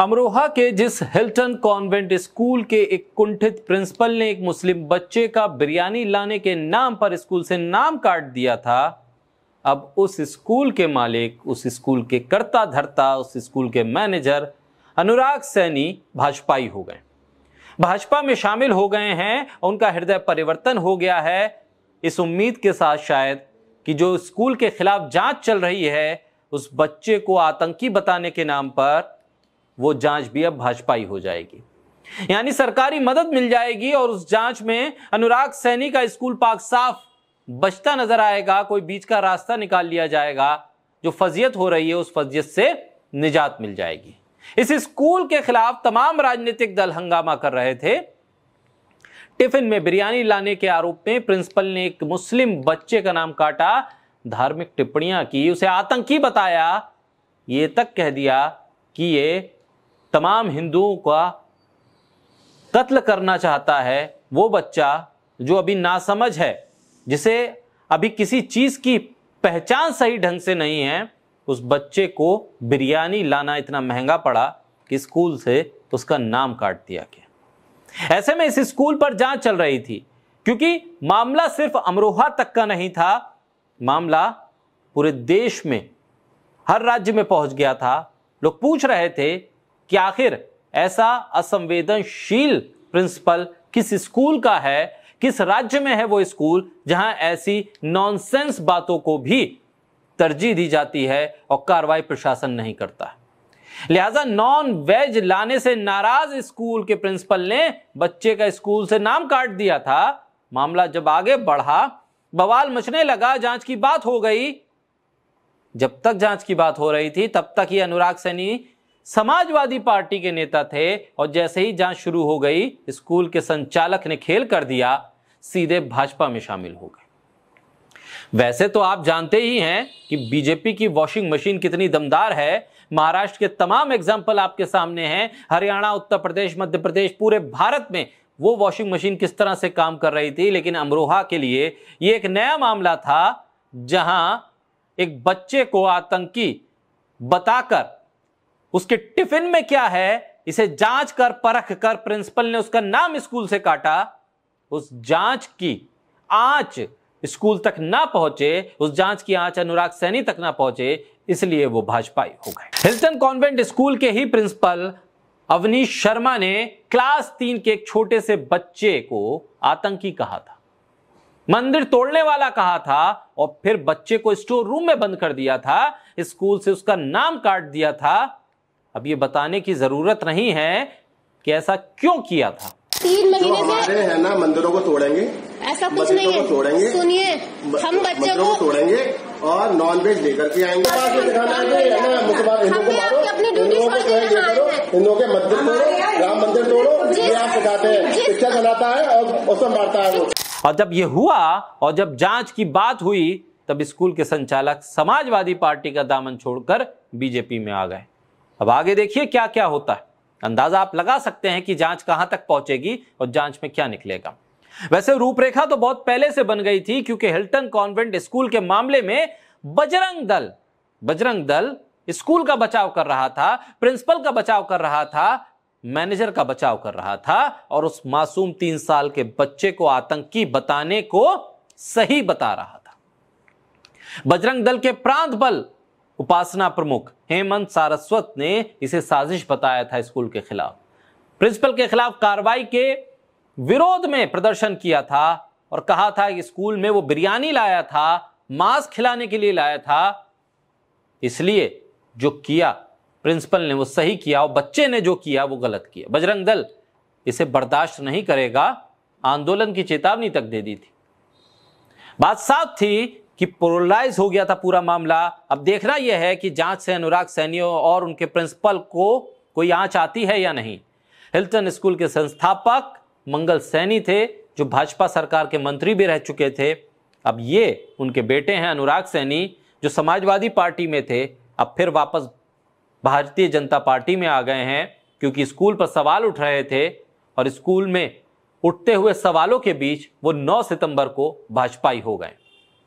अमरोहा के जिस Hilton convent school के एक कुंठित प्रिंसिपल ने एक मुस्लिम बच्चे का बिरयानी लाने के नाम पर स्कूल से नाम काट दिया था अब उस स्कूल के मालिक उस स्कूल के कर्ता धरता उस स्कूल के मैनेजर अनुराग सैनी भाजपाई हो गए भाजपा में शामिल हो गए हैं उनका हृदय परिवर्तन हो गया है इस उम्मीद के साथ शायद कि जो स्कूल के खिलाफ जांच चल रही है उस बच्चे को आतंकी बताने के नाम पर वो जांच भी अब भाजपा ही हो जाएगी यानी सरकारी मदद मिल जाएगी और उस जांच में अनुराग सैनी का स्कूल पाक साफ बचता नजर आएगा कोई बीच का रास्ता निकाल लिया जाएगा जो फजियत हो रही है उस फजियत से निजात मिल जाएगी इस स्कूल के खिलाफ तमाम राजनीतिक दल हंगामा कर रहे थे टिफिन में बिरयानी लाने के आरोप में प्रिंसिपल ने एक मुस्लिम बच्चे का नाम काटा धार्मिक टिप्पणियां की उसे आतंकी बताया ये तक कह दिया कि ये तमाम हिंदुओं का कत्ल करना चाहता है वो बच्चा जो अभी नासमझ है जिसे अभी किसी चीज़ की पहचान सही ढंग से नहीं है उस बच्चे को बिरयानी लाना इतना महंगा पड़ा कि स्कूल से उसका नाम काट दिया गया ऐसे में इस स्कूल पर जांच चल रही थी क्योंकि मामला सिर्फ अमरोहा तक का नहीं था मामला पूरे देश में हर राज्य में पहुंच गया था लोग पूछ रहे थे कि आखिर ऐसा असंवेदनशील प्रिंसिपल किस स्कूल का है किस राज्य में है वो स्कूल जहां ऐसी नॉनसेंस बातों को भी तरजीह दी जाती है और कार्रवाई प्रशासन नहीं करता लिहाजा नॉन वेज लाने से नाराज स्कूल के प्रिंसिपल ने बच्चे का स्कूल से नाम काट दिया था मामला जब आगे बढ़ा बवाल मचने लगा जांच की बात हो गई जब तक जांच की बात हो रही थी तब तक ही अनुराग सैनी समाजवादी पार्टी के नेता थे और जैसे ही जांच शुरू हो गई स्कूल के संचालक ने खेल कर दिया सीधे भाजपा में शामिल हो गए वैसे तो आप जानते ही हैं कि बीजेपी की वॉशिंग मशीन कितनी दमदार है महाराष्ट्र के तमाम एग्जाम्पल आपके सामने हैं हरियाणा उत्तर प्रदेश मध्य प्रदेश पूरे भारत में वो वॉशिंग मशीन किस तरह से काम कर रही थी लेकिन अमरोहा के लिए ये एक नया मामला था जहां एक बच्चे को आतंकी बताकर उसके टिफिन में क्या है इसे जांच कर परख कर प्रिंसिपल ने उसका नाम स्कूल से काटा उस जांच की आंच स्कूल तक ना पहुंचे उस जांच की आंच अनुराग सैनी तक ना पहुंचे इसलिए वो भाजपाई हो गए हिल्टन कॉन्वेंट स्कूल के ही प्रिंसिपल अवनीश शर्मा ने क्लास तीन के एक छोटे से बच्चे को आतंकी कहा था मंदिर तोड़ने वाला कहा था और फिर बच्चे को स्टोर रूम में बंद कर दिया था स्कूल से उसका नाम काट दिया था अब ये बताने की जरूरत नहीं है कि ऐसा क्यों किया था तीन महीने से है ना मंदिरों को तोड़ेंगे ऐसा कुछ नहीं है तोड़ेंगे सुनिए हम बच्चों को तोड़ेंगे और नॉन वेज लेकर के आएंगे हिंदुओं के मंदिर तोड़ो राम मंदिर तोड़ो ये आप सिखाते हैं शिक्षा चलाता है और उसमें मारता है वो और जब ये हुआ और जब जांच की बात हुई तब स्कूल के संचालक समाजवादी पार्टी का दामन छोड़कर बीजेपी में आ गए अब आगे देखिए क्या क्या होता है अंदाजा आप लगा सकते हैं कि जांच कहां तक पहुंचेगी और जांच में क्या निकलेगा वैसे रूपरेखा तो बहुत पहले से बन गई थी क्योंकि हिल्टन कॉन्वेंट स्कूल के मामले में बजरंग दल बजरंग दल स्कूल का बचाव कर रहा था प्रिंसिपल का बचाव कर रहा था मैनेजर का बचाव कर रहा था और उस मासूम तीन साल के बच्चे को आतंकी बताने को सही बता रहा था बजरंग दल के प्रांत बल उपासना प्रमुख हेमंत सारस्वत ने इसे साजिश बताया था स्कूल के खिलाफ प्रिंसिपल के खिलाफ कार्रवाई के विरोध में प्रदर्शन किया था और कहा था कि स्कूल में वो बिरयानी लाया था मांस खिलाने के लिए लाया था इसलिए जो किया प्रिंसिपल ने वो सही किया और बच्चे ने जो किया वो गलत किया बजरंग दल इसे बर्दाश्त नहीं करेगा आंदोलन की चेतावनी तक दे दी थी बात साफ थी कि पोलराइज हो गया था पूरा मामला अब देखना यह है कि जांच से अनुराग सैनी और उनके प्रिंसिपल को कोई आँच आती है या नहीं हिल्टन स्कूल के संस्थापक मंगल सैनी थे जो भाजपा सरकार के मंत्री भी रह चुके थे अब ये उनके बेटे हैं अनुराग सैनी जो समाजवादी पार्टी में थे अब फिर वापस भारतीय जनता पार्टी में आ गए हैं क्योंकि स्कूल पर सवाल उठ रहे थे और स्कूल में उठते हुए सवालों के बीच वो 9 सितंबर को भाजपाई हो गए